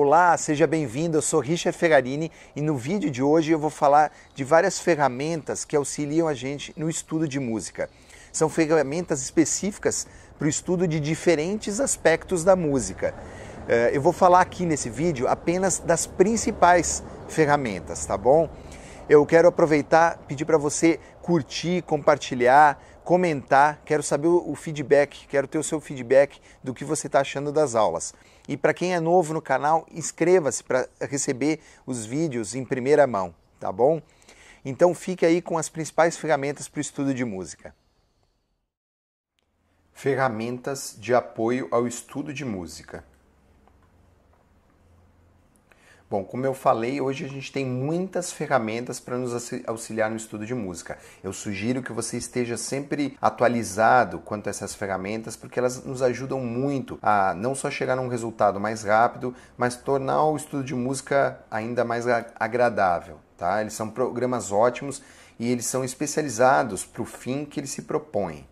Olá, seja bem-vindo. Eu sou Richard Ferrarini e no vídeo de hoje eu vou falar de várias ferramentas que auxiliam a gente no estudo de música. São ferramentas específicas para o estudo de diferentes aspectos da música. Eh, eu vou falar aqui nesse vídeo apenas das principais ferramentas, tá bom? Eu quero aproveitar, pedir para você curtir, compartilhar, comentar, quero saber o feedback, quero ter o seu feedback do que você está achando das aulas. E para quem é novo no canal, inscreva-se para receber os vídeos em primeira mão, tá bom? Então fique aí com as principais ferramentas para o estudo de música. Ferramentas de apoio ao estudo de música. Bom, como eu falei, hoje a gente tem muitas ferramentas para nos auxiliar no estudo de música. Eu sugiro que você esteja sempre atualizado quanto a essas ferramentas, porque elas nos ajudam muito a não só chegar a um resultado mais rápido, mas tornar o estudo de música ainda mais agradável. Tá? Eles são programas ótimos e eles são especializados para o fim que eles se propõem.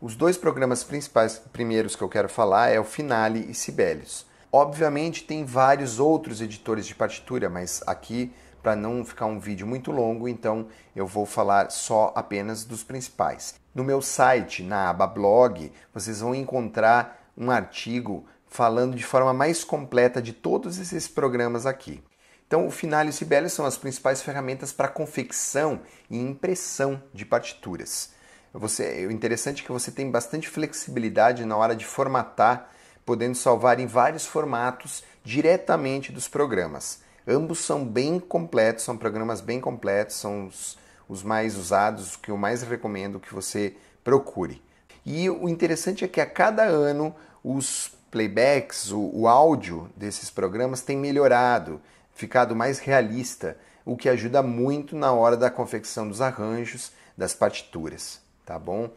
Os dois programas principais, primeiros que eu quero falar é o Finale e Sibelius. Obviamente tem vários outros editores de partitura, mas aqui para não ficar um vídeo muito longo, então eu vou falar só apenas dos principais. No meu site, na aba blog, vocês vão encontrar um artigo falando de forma mais completa de todos esses programas aqui. Então, o Finale e o Sibelius são as principais ferramentas para confecção e impressão de partituras. Você, o é interessante é que você tem bastante flexibilidade na hora de formatar podendo salvar em vários formatos diretamente dos programas. Ambos são bem completos, são programas bem completos, são os, os mais usados, que eu mais recomendo que você procure. E o interessante é que a cada ano os playbacks, o, o áudio desses programas tem melhorado, ficado mais realista, o que ajuda muito na hora da confecção dos arranjos, das partituras, tá bom?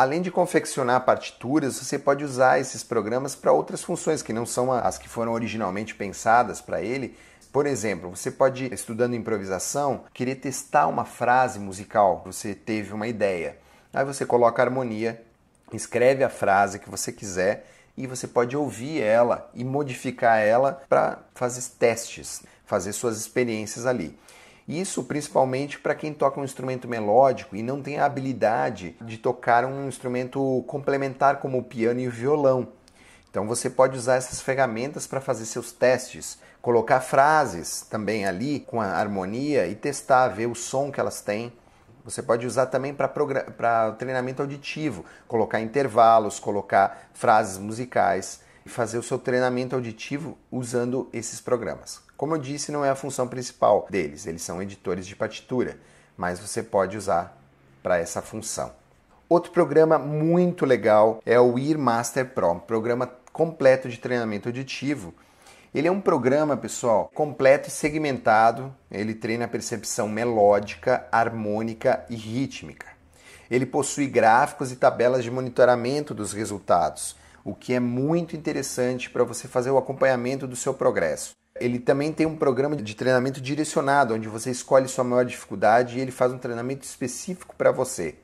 Além de confeccionar partituras, você pode usar esses programas para outras funções que não são as que foram originalmente pensadas para ele. Por exemplo, você pode, estudando improvisação, querer testar uma frase musical. Você teve uma ideia. Aí você coloca a harmonia, escreve a frase que você quiser e você pode ouvir ela e modificar ela para fazer testes, fazer suas experiências ali. Isso principalmente para quem toca um instrumento melódico e não tem a habilidade de tocar um instrumento complementar como o piano e o violão. Então você pode usar essas ferramentas para fazer seus testes, colocar frases também ali com a harmonia e testar, ver o som que elas têm. Você pode usar também para treinamento auditivo, colocar intervalos, colocar frases musicais e fazer o seu treinamento auditivo usando esses programas. Como eu disse, não é a função principal deles, eles são editores de partitura, mas você pode usar para essa função. Outro programa muito legal é o Ear Master Pro, um programa completo de treinamento auditivo. Ele é um programa, pessoal, completo e segmentado. Ele treina a percepção melódica, harmônica e rítmica. Ele possui gráficos e tabelas de monitoramento dos resultados, o que é muito interessante para você fazer o acompanhamento do seu progresso. Ele também tem um programa de treinamento direcionado, onde você escolhe sua maior dificuldade e ele faz um treinamento específico para você.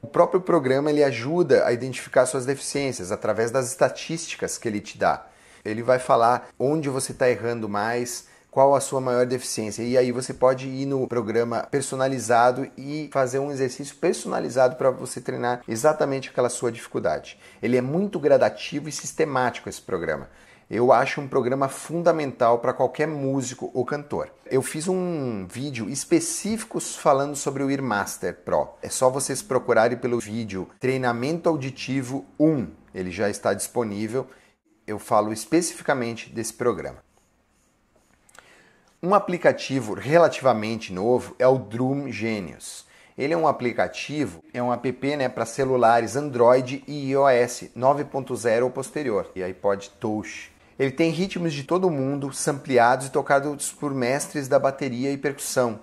O próprio programa ele ajuda a identificar suas deficiências através das estatísticas que ele te dá. Ele vai falar onde você está errando mais, qual a sua maior deficiência. E aí você pode ir no programa personalizado e fazer um exercício personalizado para você treinar exatamente aquela sua dificuldade. Ele é muito gradativo e sistemático esse programa eu acho um programa fundamental para qualquer músico ou cantor. Eu fiz um vídeo específico falando sobre o Earmaster Pro. É só vocês procurarem pelo vídeo Treinamento Auditivo 1. Ele já está disponível. Eu falo especificamente desse programa. Um aplicativo relativamente novo é o Drum Genius. Ele é um aplicativo, é um app né, para celulares Android e iOS 9.0 ou posterior, e iPod Touch ele tem ritmos de todo mundo, sampleados e tocados por mestres da bateria e percussão.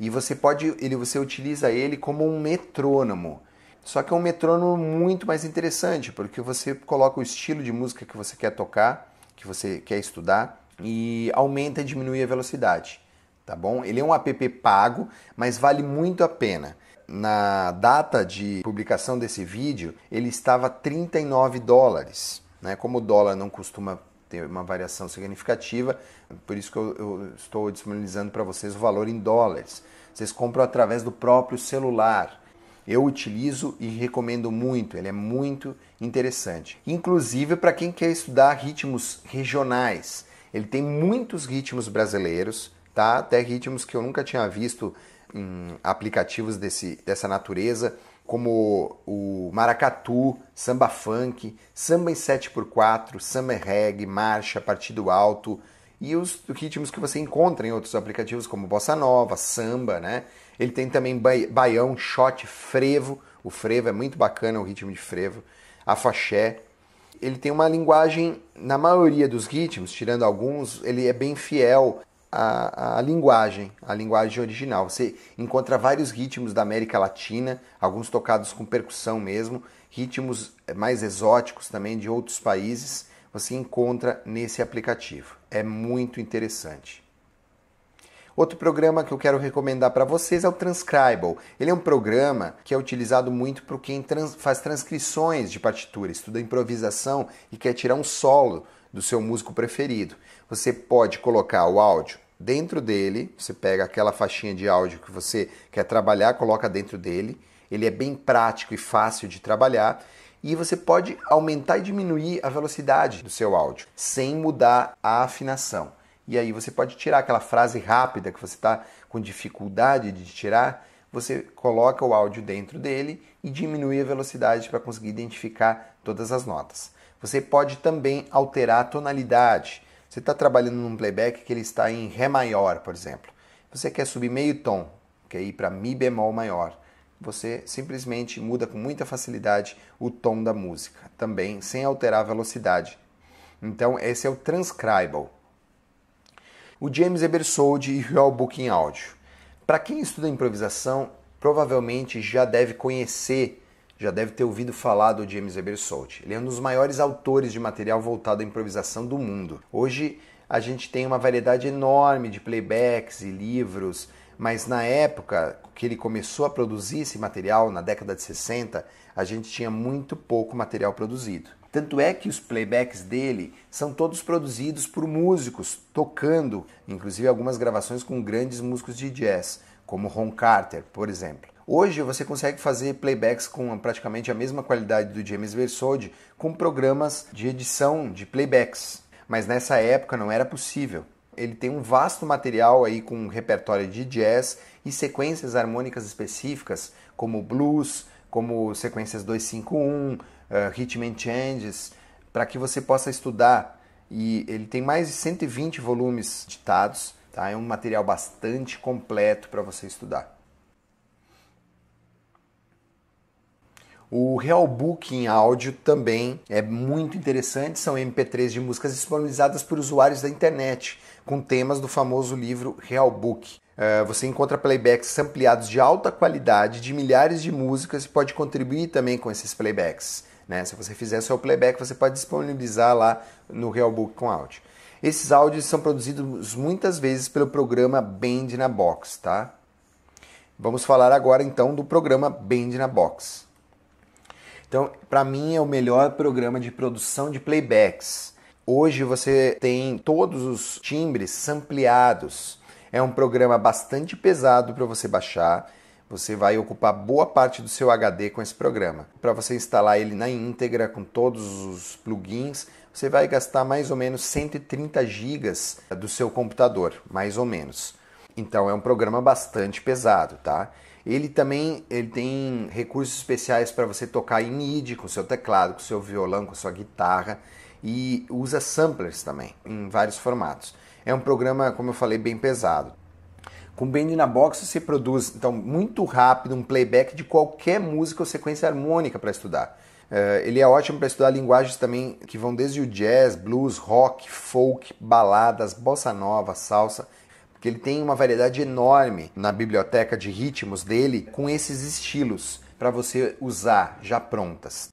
E você pode, ele, você utiliza ele como um metrônomo. Só que é um metrônomo muito mais interessante, porque você coloca o estilo de música que você quer tocar, que você quer estudar, e aumenta e diminui a velocidade, tá bom? Ele é um app pago, mas vale muito a pena. Na data de publicação desse vídeo, ele estava 39 dólares, né? Como o dólar não costuma tem uma variação significativa, por isso que eu, eu estou disponibilizando para vocês o valor em dólares. Vocês compram através do próprio celular. Eu utilizo e recomendo muito, ele é muito interessante. Inclusive para quem quer estudar ritmos regionais. Ele tem muitos ritmos brasileiros, tá? Até ritmos que eu nunca tinha visto em aplicativos desse, dessa natureza como o maracatu, samba funk, samba em 7x4, samba reggae, marcha, partido alto e os ritmos que você encontra em outros aplicativos como bossa nova, samba, né? Ele tem também baião, shot, frevo. O frevo é muito bacana, o ritmo de frevo. a faxé. Ele tem uma linguagem, na maioria dos ritmos, tirando alguns, ele é bem fiel a, a, linguagem, a linguagem original. Você encontra vários ritmos da América Latina, alguns tocados com percussão mesmo, ritmos eh, mais exóticos também de outros países, você encontra nesse aplicativo. É muito interessante. Outro programa que eu quero recomendar para vocês é o Transcribal. Ele é um programa que é utilizado muito para quem trans faz transcrições de partitura, estuda improvisação e quer tirar um solo do seu músico preferido. Você pode colocar o áudio dentro dele, você pega aquela faixinha de áudio que você quer trabalhar, coloca dentro dele. Ele é bem prático e fácil de trabalhar. E você pode aumentar e diminuir a velocidade do seu áudio sem mudar a afinação. E aí você pode tirar aquela frase rápida que você está com dificuldade de tirar, você coloca o áudio dentro dele e diminui a velocidade para conseguir identificar todas as notas. Você pode também alterar a tonalidade. Você está trabalhando num playback que ele está em Ré maior, por exemplo. Você quer subir meio tom, quer ir para Mi bemol maior. Você simplesmente muda com muita facilidade o tom da música, também sem alterar a velocidade. Então, esse é o transcribable. O James Ebersold e o Booking Audio. Para quem estuda improvisação, provavelmente já deve conhecer já deve ter ouvido falar do James Ebersolt. Ele é um dos maiores autores de material voltado à improvisação do mundo. Hoje a gente tem uma variedade enorme de playbacks e livros, mas na época que ele começou a produzir esse material, na década de 60, a gente tinha muito pouco material produzido. Tanto é que os playbacks dele são todos produzidos por músicos tocando, inclusive algumas gravações com grandes músicos de jazz, como Ron Carter, por exemplo. Hoje você consegue fazer playbacks com praticamente a mesma qualidade do James Versaud com programas de edição de playbacks, mas nessa época não era possível. Ele tem um vasto material aí com um repertório de jazz e sequências harmônicas específicas, como blues, como sequências 251, uh, and Changes, para que você possa estudar. E ele tem mais de 120 volumes ditados, tá? É um material bastante completo para você estudar. O Real Book em áudio também é muito interessante, são MP3 de músicas disponibilizadas por usuários da internet, com temas do famoso livro Real Book. É, você encontra playbacks ampliados de alta qualidade de milhares de músicas e pode contribuir também com esses playbacks. Né? Se você fizer seu playback, você pode disponibilizar lá no Real Book com áudio. Esses áudios são produzidos muitas vezes pelo programa Band na Box, tá? Vamos falar agora então do programa Band na Box. Então, para mim é o melhor programa de produção de playbacks. Hoje você tem todos os timbres ampliados. É um programa bastante pesado para você baixar. Você vai ocupar boa parte do seu HD com esse programa. Para você instalar ele na íntegra com todos os plugins, você vai gastar mais ou menos 130 GB do seu computador, mais ou menos. Então é um programa bastante pesado, tá? Ele também ele tem recursos especiais para você tocar em MIDI com seu teclado, com seu violão, com sua guitarra e usa samplers também em vários formatos. É um programa, como eu falei, bem pesado. Com Band na Box você produz então muito rápido um playback de qualquer música ou sequência harmônica para estudar. Uh, ele é ótimo para estudar linguagens também que vão desde o jazz, blues, rock, folk, baladas, bossa nova, salsa que ele tem uma variedade enorme na biblioteca de ritmos dele com esses estilos para você usar já prontas.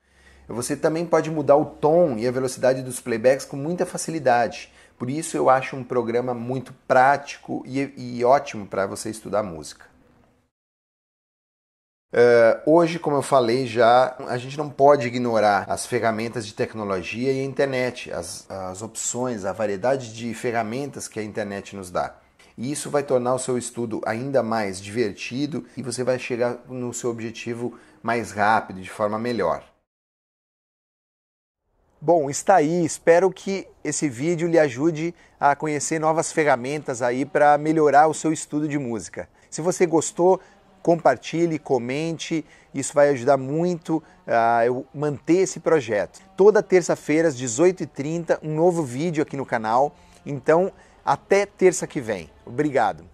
Você também pode mudar o tom e a velocidade dos playbacks com muita facilidade. Por isso eu acho um programa muito prático e, e ótimo para você estudar música. Uh, hoje, como eu falei já, a gente não pode ignorar as ferramentas de tecnologia e a internet, as, as opções, a variedade de ferramentas que a internet nos dá. E isso vai tornar o seu estudo ainda mais divertido e você vai chegar no seu objetivo mais rápido, de forma melhor. Bom, está aí. Espero que esse vídeo lhe ajude a conhecer novas ferramentas aí para melhorar o seu estudo de música. Se você gostou, compartilhe, comente, isso vai ajudar muito a eu manter esse projeto. Toda terça-feira às 18h30, um novo vídeo aqui no canal. Então, até terça que vem. Obrigado.